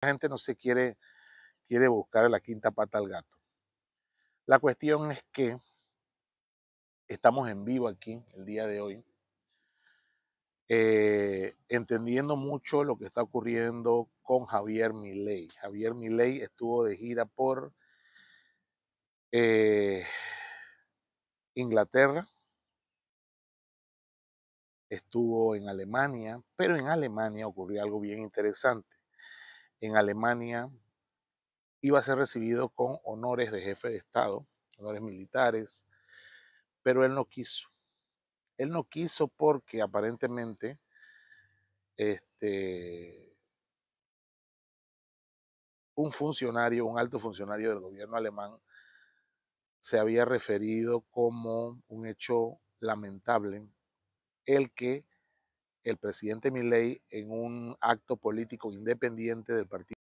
La gente no se quiere, quiere buscar la quinta pata al gato. La cuestión es que estamos en vivo aquí el día de hoy, eh, entendiendo mucho lo que está ocurriendo con Javier Milei. Javier Milei estuvo de gira por eh, Inglaterra, estuvo en Alemania, pero en Alemania ocurrió algo bien interesante en Alemania, iba a ser recibido con honores de jefe de Estado, honores militares, pero él no quiso. Él no quiso porque aparentemente este, un funcionario, un alto funcionario del gobierno alemán, se había referido como un hecho lamentable el que el presidente Milei en un acto político independiente del partido